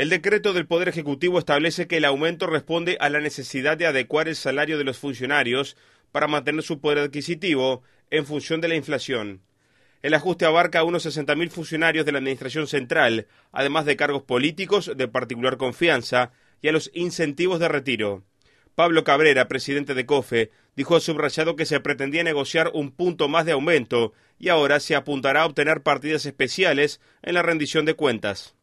El decreto del Poder Ejecutivo establece que el aumento responde a la necesidad de adecuar el salario de los funcionarios para mantener su poder adquisitivo en función de la inflación. El ajuste abarca a unos 60.000 funcionarios de la Administración Central, además de cargos políticos de particular confianza y a los incentivos de retiro. Pablo Cabrera, presidente de COFE, dijo subrayado que se pretendía negociar un punto más de aumento y ahora se apuntará a obtener partidas especiales en la rendición de cuentas.